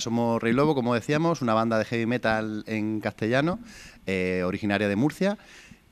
somos Rey Lobo, como decíamos, una banda de heavy metal en castellano, eh, originaria de Murcia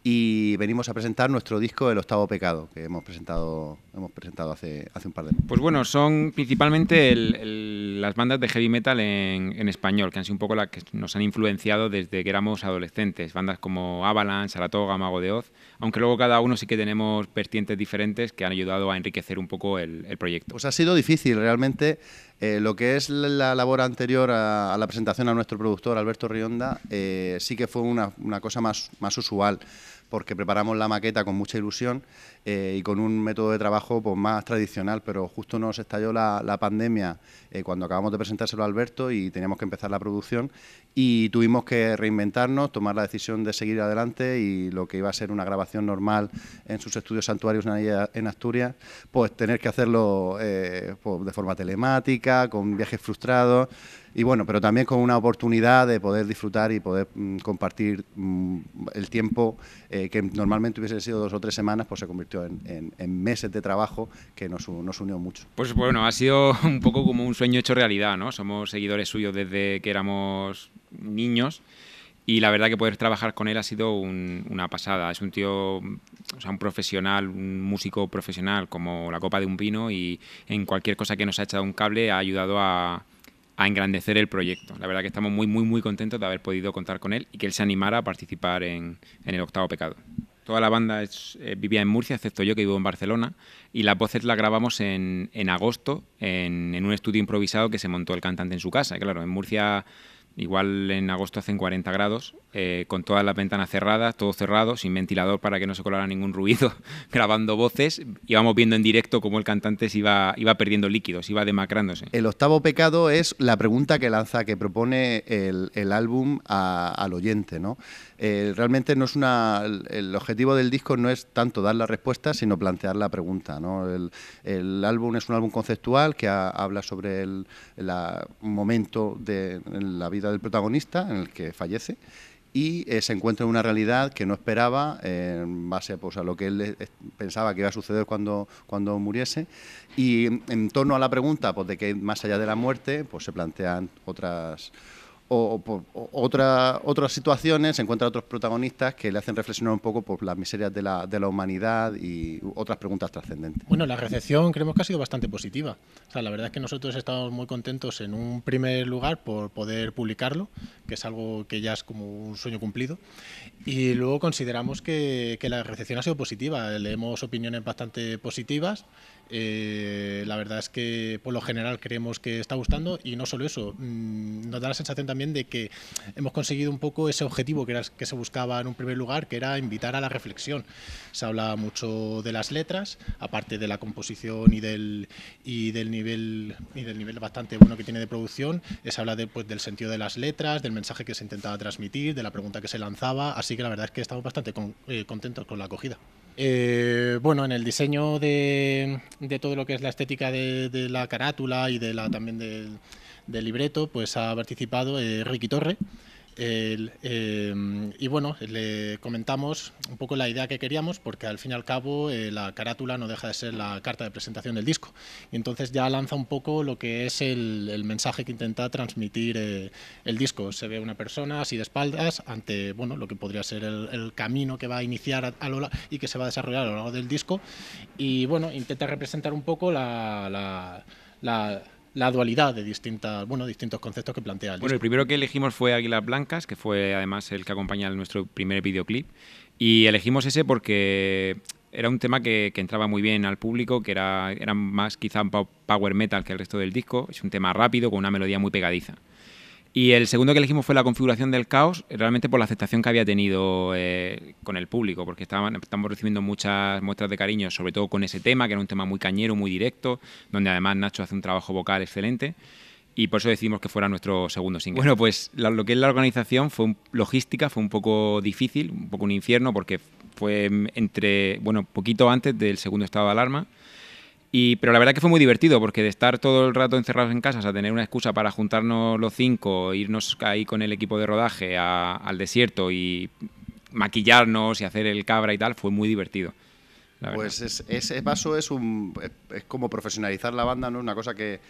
y venimos a presentar nuestro disco El Octavo Pecado, que hemos presentado, hemos presentado hace, hace un par de años. Pues bueno, son principalmente las bandas de heavy metal en, español, que han sido un poco las que nos han influenciado desde que éramos adolescentes. Bandas como Avalanche, Saratoga, Mago de Oz, aunque luego cada uno sí que tenemos vertientes diferentes que han ayudado a enriquecer un poco el, proyecto. Pues ha sido difícil, realmente. Eh, lo que es la labor anterior a, la presentación a nuestro productor Alberto Rionda eh, sí que fue una, una cosa más, más usual porque preparamos la maqueta con mucha ilusión eh, y con un método de trabajo pues, más tradicional, pero justo nos estalló la, pandemia eh, cuando acabamos de presentárselo a Alberto y teníamos que empezar la producción y tuvimos que reinventarnos, tomar la decisión de seguir adelante y lo que iba a ser una grabación normal en sus estudios santuarios en Asturias, pues tener que hacerlo eh, pues, de forma telemática, con viajes frustrados y bueno, pero también con una oportunidad de poder disfrutar y poder mm, compartir mm, el tiempo eh, que normalmente hubiese sido dos o tres semanas, pues se convirtió en, meses de trabajo que nos, nos, unió mucho. Pues bueno, ha sido un poco como un sueño hecho realidad, ¿no? Somos seguidores suyos desde que éramos niños. Y la verdad que poder trabajar con él ha sido una pasada. Es un tío, o sea, un profesional, un músico profesional como la copa de un pino y en cualquier cosa que nos ha echado un cable ha ayudado a, a engrandecer el proyecto. La verdad que estamos muy, muy, muy contentos de haber podido contar con él y que él se animara a participar en, el octavo pecado. Toda la banda eh, vivía en Murcia, excepto yo que vivo en Barcelona, y las voces las grabamos en, agosto en, un estudio improvisado que se montó el cantante en su casa. claro, en Murcia Igual en agosto hacen 40 grados, eh, con todas las ventanas cerradas, todo cerrado, sin ventilador para que no se colara ningún ruido, grabando voces. Íbamos viendo en directo cómo el cantante se iba, iba perdiendo líquidos, iba demacrándose. El octavo pecado es la pregunta que lanza, que propone el, álbum al oyente, ¿no? Eh, realmente no es una, el, objetivo del disco no es tanto dar la respuesta, sino plantear la pregunta. ¿no? El, el, álbum es un álbum conceptual que habla sobre el, momento de la vida del protagonista en el que fallece y eh, se encuentra en una realidad que no esperaba en base pues, a lo que él eh, pensaba que iba a suceder cuando, cuando muriese. Y mm, en, torno a la pregunta pues, de que más allá de la muerte, pues se plantean otras o, por otra, otras situaciones, se encuentra otros protagonistas que le hacen reflexionar un poco por las miserias de la, de la humanidad y otras preguntas trascendentes. Bueno, la recepción creemos que ha sido bastante positiva. O sea, la verdad es que nosotros estamos muy contentos en un primer lugar por poder publicarlo, que es algo que ya es como un sueño cumplido, y luego consideramos que, que la recepción ha sido positiva. Leemos opiniones bastante positivas. Eh, la verdad es que por lo general creemos que está gustando y no solo eso, mm, nos da la sensación también de que hemos conseguido un poco ese objetivo que, era, que se buscaba en un primer lugar, que era invitar a la reflexión. Se habla mucho de las letras, aparte de la composición y del, y del, nivel, y del nivel bastante bueno que tiene de producción, eh, se habla de, pues, del sentido de las letras, del mensaje que se intentaba transmitir, de la pregunta que se lanzaba, así que la verdad es que estamos bastante eh, contentos con la acogida. Eh, bueno, en el diseño de, de, todo lo que es la estética de, la carátula y de la también del del libreto pues ha participado eh, Ricky Torre. Em, y bueno, le comentamos un poco la idea que queríamos, porque al fin y al cabo eh, la carátula no deja de ser la carta de presentación del disco. Y entonces ya lanza un poco lo que es el, mensaje que intenta transmitir eh, el disco. Se ve una persona así de espaldas ante bueno, lo que podría ser el, camino que va a iniciar a, a y que se va a desarrollar a lo largo del disco. Y bueno, intenta representar un poco la la dualidad de distintas, bueno, distintos conceptos que plantea el Bueno, el primero que elegimos fue Águilas Blancas, que fue además el que acompaña nuestro primer videoclip. Y elegimos ese porque era un tema que, entraba muy bien al público, que era, era más quizá power metal que el resto del disco. Es un tema rápido, con una melodía muy pegadiza. Y el segundo que elegimos fue la configuración del caos, realmente por la aceptación que había tenido eh, con el público, porque estaban, estamos recibiendo muchas muestras de cariño, sobre todo con ese tema, que era un tema muy cañero, muy directo, donde además Nacho hace un trabajo vocal excelente. Y por eso decidimos que fuera nuestro segundo single. Bueno, pues lo que es la organización fue logística, fue un poco difícil, un poco un infierno, porque fue entre, bueno, poquito antes del segundo estado de alarma y, pero la verdad que fue muy divertido, porque de estar todo el rato encerrados en casas a tener una excusa para juntarnos los cinco, irnos ahí con el equipo de rodaje al desierto y maquillarnos y hacer el cabra y tal, fue muy divertido. Pues ese paso es, un, como profesionalizar la banda, ¿no? Una cosa que,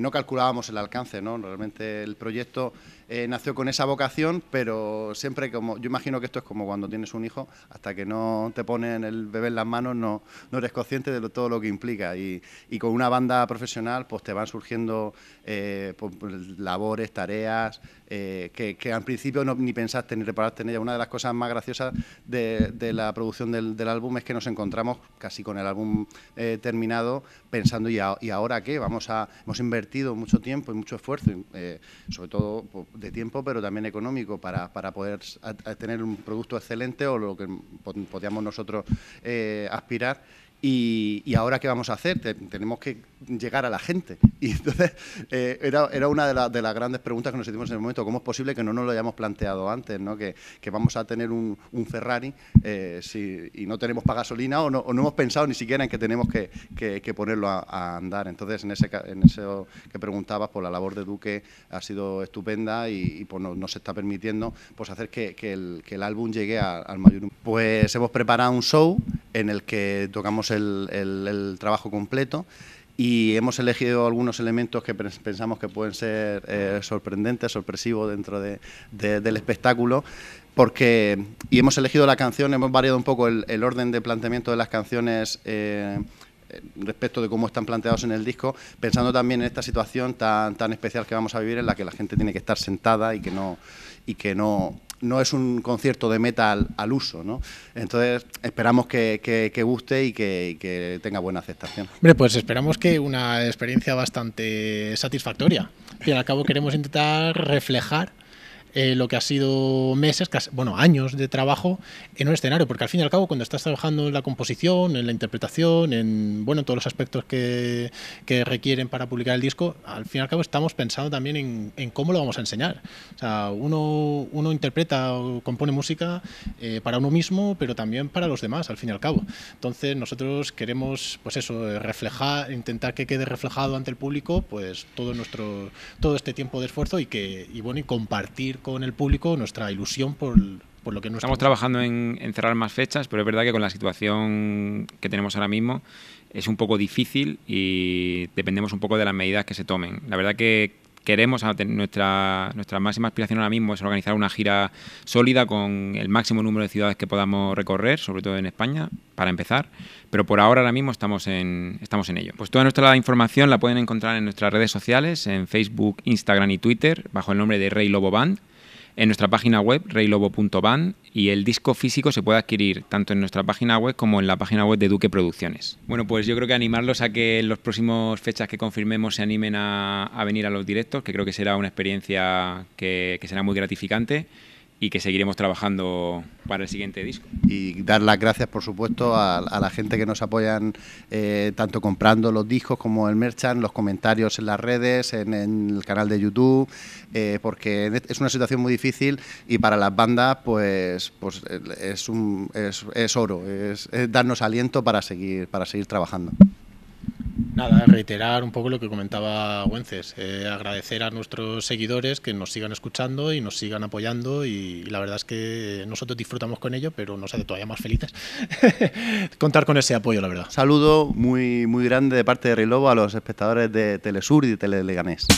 no calculábamos el alcance, ¿no? Realmente el proyecto eh, nació con esa vocación, pero siempre como... Yo imagino que esto es como cuando tienes un hijo, hasta que no te ponen el bebé en las manos no, no eres consciente de todo lo que implica. Y, con una banda profesional pues te van surgiendo eh, pues, labores, tareas, eh, que, al principio no, ni pensaste ni reparaste en ella. Una de las cosas más graciosas de, la producción del álbum es que nos encontramos casi con el álbum eh, terminado pensando, ¿y, ahora qué? Vamos a, hemos invertido mucho tiempo y mucho esfuerzo, eh, sobre todo pues, de tiempo, pero también económico, para, poder tener un producto excelente o lo que podíamos nosotros eh, aspirar y, ahora qué vamos a hacer, tenemos que llegar a la gente. Y entonces eh, era, una de, las grandes preguntas que nos hicimos en el momento, ¿cómo es posible que no nos lo hayamos planteado antes, que, vamos a tener un, Ferrari eh, y no tenemos para gasolina o no, hemos pensado ni siquiera en que tenemos que, ponerlo a, andar? Entonces en ese, eso que preguntabas, por pues la labor de Duque ha sido estupenda y, pues, nos, está permitiendo pues, hacer que, el, álbum llegue al mayor... Pues hemos preparado un show en el que tocamos el, el, trabajo completo y hemos elegido algunos elementos que pensamos que pueden ser eh, sorprendentes, sorpresivos dentro de, del espectáculo. Porque, y hemos elegido la canción, hemos variado un poco el, orden de planteamiento de las canciones eh, eh, respecto de cómo están planteados en el disco, pensando también en esta situación tan, tan especial que vamos a vivir en la que la gente tiene que estar sentada y que no, y que no no es un concierto de metal al uso, ¿no? Entonces, esperamos que, guste y que, tenga buena aceptación. Hombre, pues esperamos que una experiencia bastante satisfactoria. al cabo queremos intentar reflejar eh, lo que ha sido meses, bueno, años de trabajo en un escenario, porque al fin y al cabo cuando estás trabajando en la composición, en la interpretación, en bueno, todos los aspectos que, requieren para publicar el disco, al fin y al cabo estamos pensando también en, cómo lo vamos a enseñar. O sea, uno, uno interpreta o compone música eh, para uno mismo, pero también para los demás, al fin y al cabo. Entonces nosotros queremos, pues eso, reflejar, intentar que quede reflejado ante el público, pues todo nuestro, todo este tiempo de esfuerzo y que, bueno, y compartir con el público nuestra ilusión por, lo que nos... estamos. trabajando en, en, cerrar más fechas, pero es verdad que con la situación que tenemos ahora mismo es un poco difícil y dependemos un poco de las medidas que se tomen. La verdad que queremos, nuestra, nuestra máxima aspiración ahora mismo es organizar una gira sólida con el máximo número de ciudades que podamos recorrer, sobre todo en España, para empezar, pero por ahora ahora mismo estamos en, estamos en ello. Pues toda nuestra información la pueden encontrar en nuestras redes sociales, en Facebook, Instagram y Twitter, bajo el nombre de Rey Lobo Band en nuestra página web reilobo.ban y el disco físico se puede adquirir tanto en nuestra página web como en la página web de Duque Producciones. Bueno, pues yo creo que animarlos a que en los próximos fechas que confirmemos se animen a, venir a los directos, que creo que será una experiencia que será muy gratificante y que seguiremos trabajando para el siguiente disco. Y dar las gracias, por supuesto, a, la gente que nos apoyan eh, tanto comprando los discos como el merchan, los comentarios en las redes, en, el canal de YouTube, eh, porque es una situación muy difícil y para las bandas, pues, pues es, un, es, oro, es, es darnos aliento para seguir, para seguir trabajando. Nada, reiterar un poco lo que comentaba Güences, eh, agradecer a nuestros seguidores que nos sigan escuchando y nos sigan apoyando y, la verdad es que nosotros disfrutamos con ello, pero nos hace todavía más felices contar con ese apoyo, la verdad. Saludo muy, muy grande de parte de Lobo a los espectadores de Telesur y de Teleleganés.